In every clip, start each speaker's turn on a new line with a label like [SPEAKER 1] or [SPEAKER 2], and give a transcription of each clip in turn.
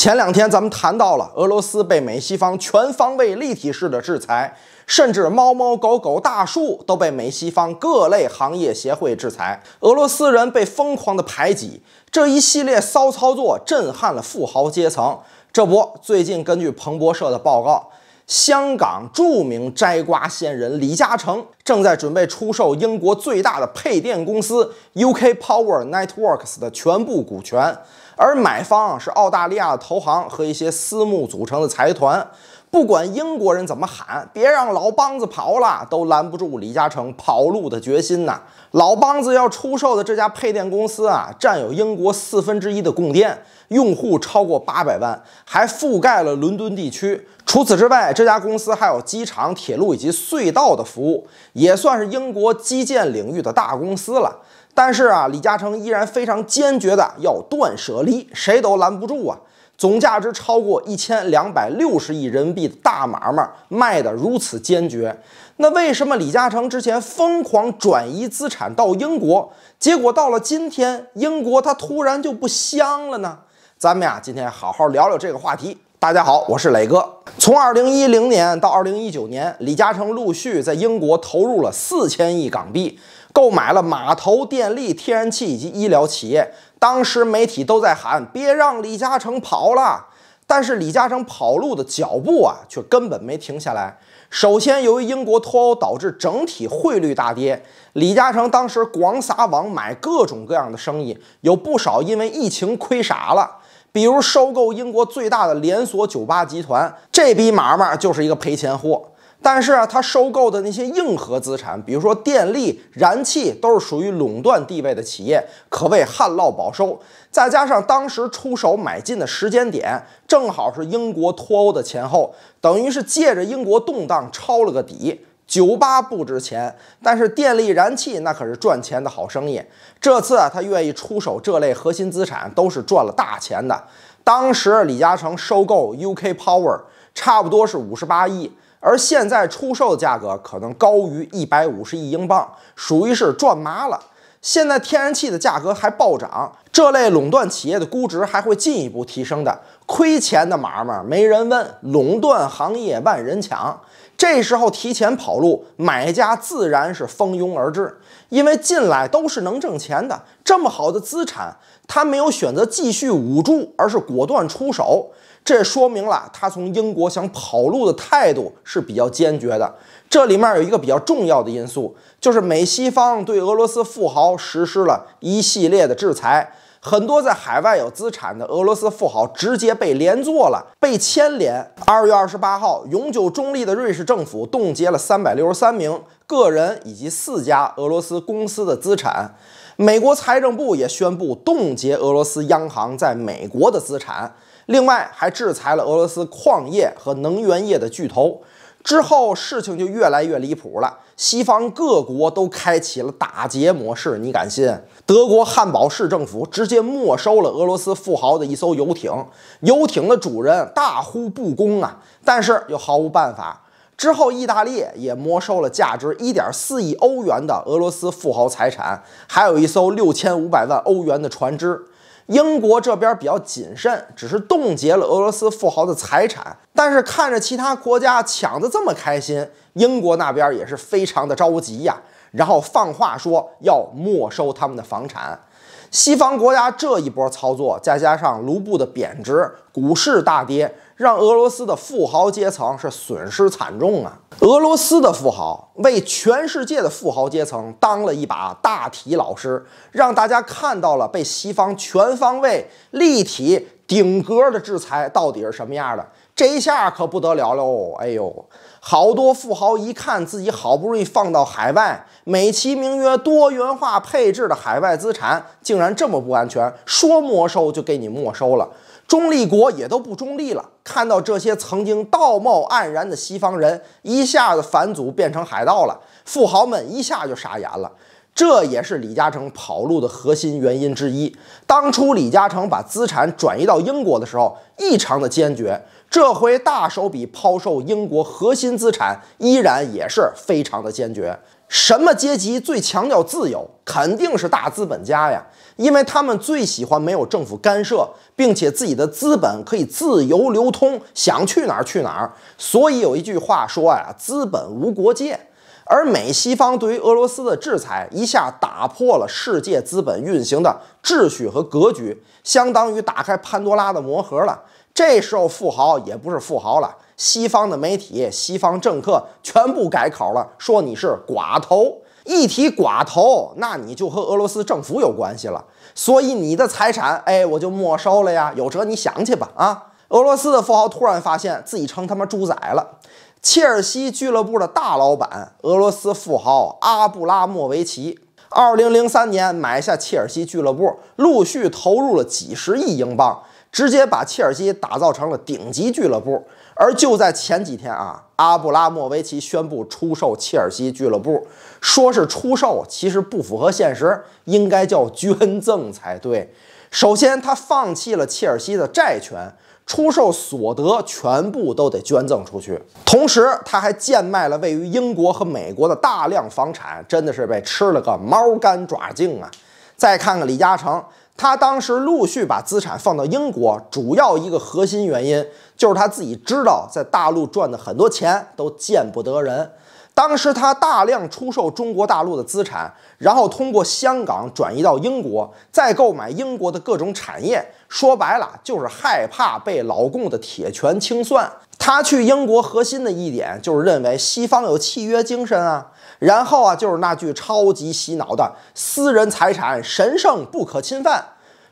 [SPEAKER 1] 前两天咱们谈到了俄罗斯被美西方全方位立体式的制裁，甚至猫猫狗狗、大树都被美西方各类行业协会制裁，俄罗斯人被疯狂的排挤。这一系列骚操作震撼了富豪阶层。这不，最近根据彭博社的报告。香港著名摘瓜仙人李嘉诚正在准备出售英国最大的配电公司 UK Power Networks 的全部股权，而买方是澳大利亚的投行和一些私募组成的财团。不管英国人怎么喊，别让老梆子跑了，都拦不住李嘉诚跑路的决心呐！老梆子要出售的这家配电公司啊，占有英国四分之一的供电，用户超过八百万，还覆盖了伦敦地区。除此之外，这家公司还有机场、铁路以及隧道的服务，也算是英国基建领域的大公司了。但是啊，李嘉诚依然非常坚决的要断舍离，谁都拦不住啊！总价值超过一千两百六十亿人民币的大买卖卖得如此坚决，那为什么李嘉诚之前疯狂转移资产到英国，结果到了今天，英国他突然就不香了呢？咱们呀，今天好好聊聊这个话题。大家好，我是磊哥。从二零一零年到二零一九年，李嘉诚陆续在英国投入了四千亿港币。购买了码头、电力、天然气以及医疗企业，当时媒体都在喊别让李嘉诚跑了，但是李嘉诚跑路的脚步啊，却根本没停下来。首先，由于英国脱欧导致整体汇率大跌，李嘉诚当时广撒网买各种各样的生意，有不少因为疫情亏傻了，比如收购英国最大的连锁酒吧集团，这逼买卖就是一个赔钱货。但是啊，他收购的那些硬核资产，比如说电力、燃气，都是属于垄断地位的企业，可谓旱涝保收。再加上当时出手买进的时间点，正好是英国脱欧的前后，等于是借着英国动荡抄了个底。酒吧不值钱，但是电力、燃气那可是赚钱的好生意。这次啊，他愿意出手这类核心资产，都是赚了大钱的。当时李嘉诚收购 UK Power，差不多是五十八亿。而现在出售的价格可能高于一百五十亿英镑，属于是赚麻了。现在天然气的价格还暴涨，这类垄断企业的估值还会进一步提升的。亏钱的买卖没人问，垄断行业万人抢，这时候提前跑路，买家自然是蜂拥而至，因为进来都是能挣钱的。这么好的资产，他没有选择继续捂住，而是果断出手，这说明了他从英国想跑路的态度是比较坚决的。这里面有一个比较重要的因素，就是美西方对俄罗斯富豪实施了一系列的制裁，很多在海外有资产的俄罗斯富豪直接被连坐了，被牵连。二月二十八号，永久中立的瑞士政府冻结了三百六十三名个人以及四家俄罗斯公司的资产。美国财政部也宣布冻结俄罗斯央行在美国的资产，另外还制裁了俄罗斯矿业和能源业的巨头。之后事情就越来越离谱了，西方各国都开启了打劫模式，你敢信？德国汉堡市政府直接没收了俄罗斯富豪的一艘游艇，游艇的主人大呼不公啊，但是又毫无办法。之后意大利也没收了价值一点四亿欧元的俄罗斯富豪财产，还有一艘六千五百万欧元的船只。英国这边比较谨慎，只是冻结了俄罗斯富豪的财产，但是看着其他国家抢的这么开心，英国那边也是非常的着急呀，然后放话说要没收他们的房产。西方国家这一波操作，再加上卢布的贬值，股市大跌，让俄罗斯的富豪阶层是损失惨重啊！俄罗斯的富豪为全世界的富豪阶层当了一把大体老师，让大家看到了被西方全方位、立体、顶格的制裁到底是什么样的。这一下可不得了喽！哎呦，好多富豪一看自己好不容易放到海外，美其名曰多元化配置的海外资产，竟然这么不安全，说没收就给你没收了。中立国也都不中立了。看到这些曾经道貌岸然的西方人，一下子反祖变成海盗了，富豪们一下就傻眼了。这也是李嘉诚跑路的核心原因之一。当初李嘉诚把资产转移到英国的时候，异常的坚决。这回大手笔抛售英国核心资产，依然也是非常的坚决。什么阶级最强调自由？肯定是大资本家呀，因为他们最喜欢没有政府干涉，并且自己的资本可以自由流通，想去哪儿去哪儿。所以有一句话说呀：“资本无国界。”而美西方对于俄罗斯的制裁，一下打破了世界资本运行的秩序和格局，相当于打开潘多拉的魔盒了。这时候富豪也不是富豪了，西方的媒体、西方政客全部改口了，说你是寡头。一提寡头，那你就和俄罗斯政府有关系了，所以你的财产，哎，我就没收了呀。有辙你想去吧啊！俄罗斯的富豪突然发现自己成他妈猪仔了。切尔西俱乐部的大老板俄罗斯富豪阿布拉莫维奇，二零零三年买下切尔西俱乐部，陆续投入了几十亿英镑。直接把切尔西打造成了顶级俱乐部，而就在前几天啊，阿布拉莫维奇宣布出售切尔西俱乐部，说是出售，其实不符合现实，应该叫捐赠才对。首先，他放弃了切尔西的债权，出售所得全部都得捐赠出去。同时，他还贱卖了位于英国和美国的大量房产，真的是被吃了个猫干爪净啊！再看看李嘉诚。他当时陆续把资产放到英国，主要一个核心原因就是他自己知道在大陆赚的很多钱都见不得人。当时他大量出售中国大陆的资产，然后通过香港转移到英国，再购买英国的各种产业。说白了，就是害怕被老共的铁拳清算。他去英国核心的一点就是认为西方有契约精神啊。然后啊，就是那句超级洗脑的“私人财产神圣不可侵犯”，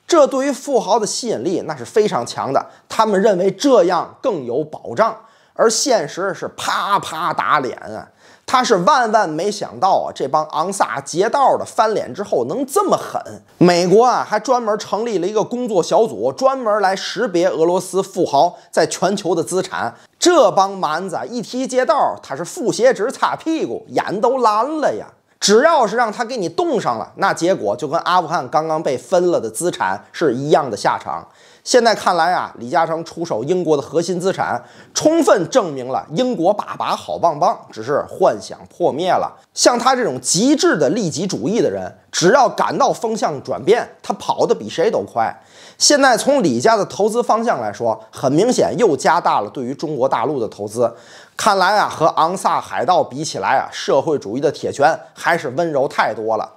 [SPEAKER 1] 这对于富豪的吸引力那是非常强的。他们认为这样更有保障，而现实是啪啪打脸啊。他是万万没想到啊，这帮昂萨劫道的翻脸之后能这么狠。美国啊，还专门成立了一个工作小组，专门来识别俄罗斯富豪在全球的资产。这帮蛮子一提劫道，他是负斜纸擦屁股，眼都蓝了呀！只要是让他给你冻上了，那结果就跟阿富汗刚刚被分了的资产是一样的下场。现在看来啊，李嘉诚出手英国的核心资产，充分证明了英国爸爸好棒棒，只是幻想破灭了。像他这种极致的利己主义的人，只要感到风向转变，他跑得比谁都快。现在从李家的投资方向来说，很明显又加大了对于中国大陆的投资。看来啊，和昂萨海盗比起来啊，社会主义的铁拳还是温柔太多了。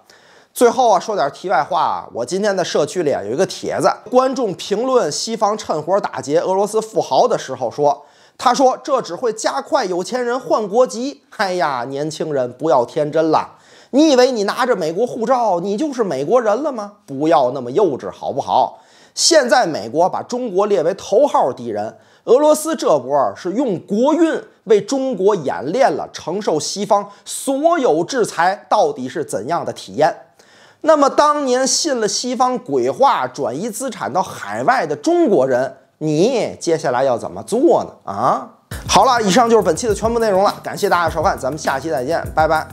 [SPEAKER 1] 最后啊，说点题外话。我今天的社区里有一个帖子，观众评论西方趁火打劫俄罗斯富豪的时候说，他说这只会加快有钱人换国籍。哎呀，年轻人不要天真了，你以为你拿着美国护照，你就是美国人了吗？不要那么幼稚好不好？现在美国把中国列为头号敌人，俄罗斯这波是用国运为中国演练了承受西方所有制裁到底是怎样的体验。那么当年信了西方鬼话、转移资产到海外的中国人，你接下来要怎么做呢？啊，好了，以上就是本期的全部内容了，感谢大家的收看，咱们下期再见，拜拜。